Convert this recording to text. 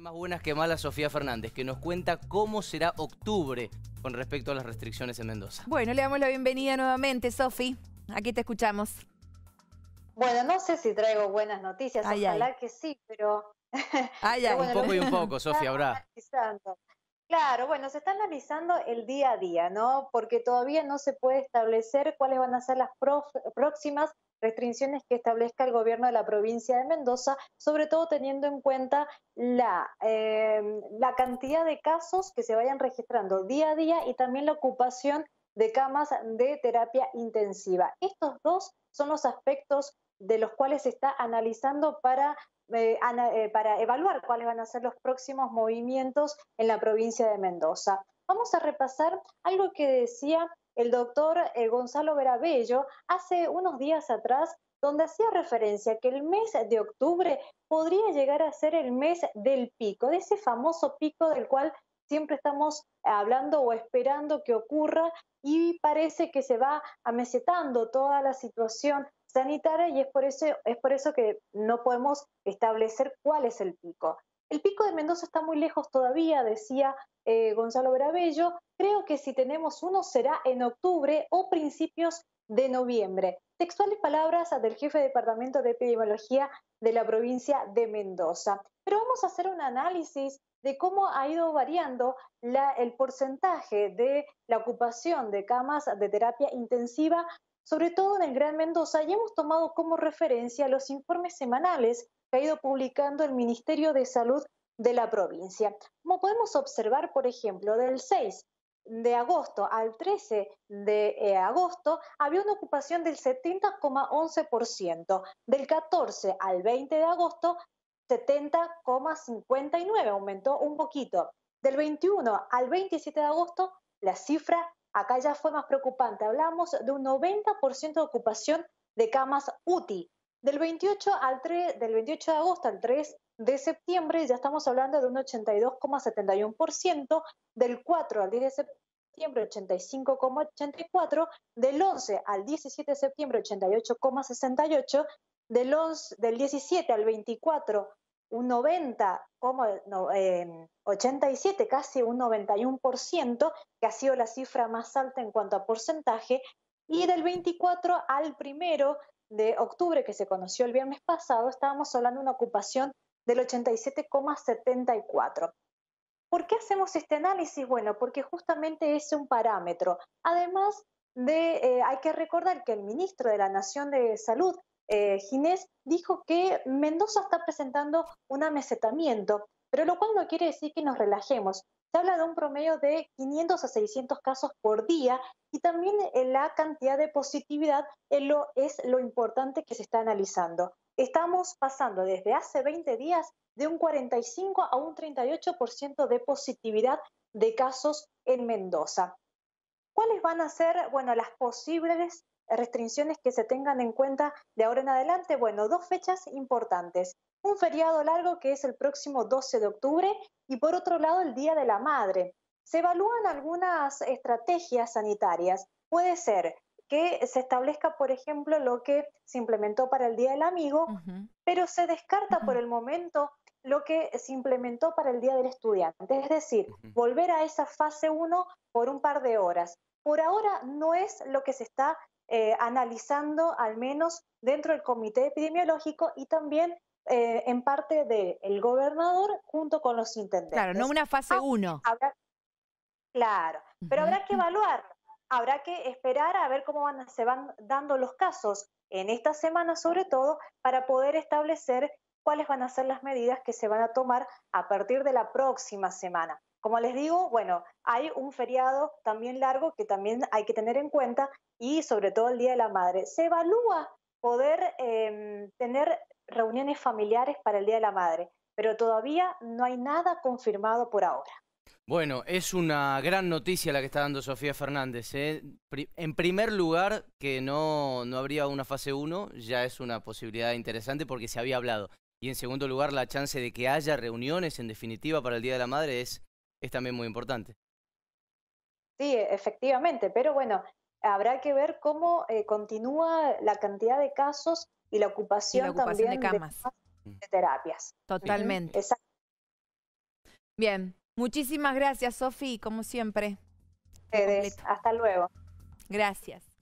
más buenas que malas Sofía Fernández, que nos cuenta cómo será octubre con respecto a las restricciones en Mendoza. Bueno, le damos la bienvenida nuevamente, Sofi. Aquí te escuchamos. Bueno, no sé si traigo buenas noticias, ojalá que sí, pero... Ah, ya, un poco y un poco, Sofía, habrá. Claro, bueno, se está analizando el día a día, ¿no? Porque todavía no se puede establecer cuáles van a ser las próximas restricciones que establezca el gobierno de la provincia de Mendoza, sobre todo teniendo en cuenta la, em, la cantidad de casos que se vayan registrando día a día y también la ocupación de camas de terapia intensiva. Estos dos son los aspectos de los cuales se está analizando para, eh, eh, para evaluar cuáles van a ser los próximos movimientos en la provincia de Mendoza. Vamos a repasar algo que decía el doctor eh, Gonzalo Verabello hace unos días atrás donde hacía referencia que el mes de octubre podría llegar a ser el mes del pico, de ese famoso pico del cual siempre estamos hablando o esperando que ocurra y parece que se va amesetando toda la situación sanitaria y es por, eso, es por eso que no podemos establecer cuál es el pico. El pico de Mendoza está muy lejos todavía, decía eh, Gonzalo Brabello. Creo que si tenemos uno será en octubre o principios de noviembre. Textuales palabras del jefe de Departamento de Epidemiología de la provincia de Mendoza. Pero vamos a hacer un análisis de cómo ha ido variando el porcentaje de la ocupación de camas de terapia intensiva sobre todo en el Gran Mendoza, y hemos tomado como referencia los informes semanales que ha ido publicando el Ministerio de Salud de la provincia. Como podemos observar, por ejemplo, del 6 de agosto al 13 de eh, agosto había una ocupación del 70,11%, del 14 al 20 de agosto 70,59, aumentó un poquito, del 21 al 27 de agosto la cifra Acá ya fue más preocupante. Hablamos de un 90% de ocupación de camas UTI. Del 28, al 3, del 28 de agosto al 3 de septiembre ya estamos hablando de un 82,71%, del 4 al 10 de septiembre 85,84%, del 11 al 17 de septiembre 88,68%, del, del 17 al 24 un 90, como, 87, casi un 91%, que ha sido la cifra más alta en cuanto a porcentaje, y del 24 al primero de octubre, que se conoció el viernes pasado, estábamos hablando de una ocupación del 87,74. ¿Por qué hacemos este análisis? Bueno, porque justamente es un parámetro. Además de, eh, hay que recordar que el ministro de la Nación de Salud, eh, Ginés dijo que Mendoza está presentando un amesetamiento, pero lo cual no quiere decir que nos relajemos. Se habla de un promedio de 500 a 600 casos por día y también eh, la cantidad de positividad es lo importante que se está analizando. Estamos pasando desde hace 20 días de un 45 a un 38% de positividad de casos en Mendoza. ¿Cuáles van a ser, bueno, las posibles restricciones que se tengan en cuenta de ahora en adelante? Bueno, dos fechas importantes. Un feriado largo que es el próximo 12 de octubre y por otro lado el Día de la Madre. Se evalúan algunas estrategias sanitarias. Puede ser que se establezca, por ejemplo, lo que se implementó para el Día del Amigo, pero se descarta por el momento lo que se implementó para el Día del Estudiante, es decir, volver a esa fase 1 por un par de horas. Por ahora no es lo que se está eh, analizando, al menos dentro del comité epidemiológico y también eh, en parte del gobernador junto con los intendentes. Claro, no una fase 1. Ah, claro, pero habrá que evaluar, habrá que esperar a ver cómo se van dando los casos en esta semana sobre todo para poder establecer cuáles van a ser las medidas que se van a tomar a partir de la próxima semana. Como les digo, bueno, hay un feriado también largo que también hay que tener en cuenta y sobre todo el Día de la Madre. Se evalúa poder em, tener reuniones familiares para el Día de la Madre, pero todavía no hay nada confirmado por ahora. Bueno, es una gran noticia la que está dando Sofía Fernández. ¿eh? En primer lugar, que no habría una fase 1, ya es una posibilidad interesante porque se había hablado. Y en segundo lugar, la chance de que haya reuniones en definitiva para el Día de la Madre es, es también muy importante. Sí, e, efectivamente, pero bueno, habrá que ver cómo eh, continúa la cantidad de casos y la ocupación, también de camas. terapias. Totalmente. Bien, muchísimas gracias, Sofi, como siempre. Ustedes. Hasta luego. Gracias.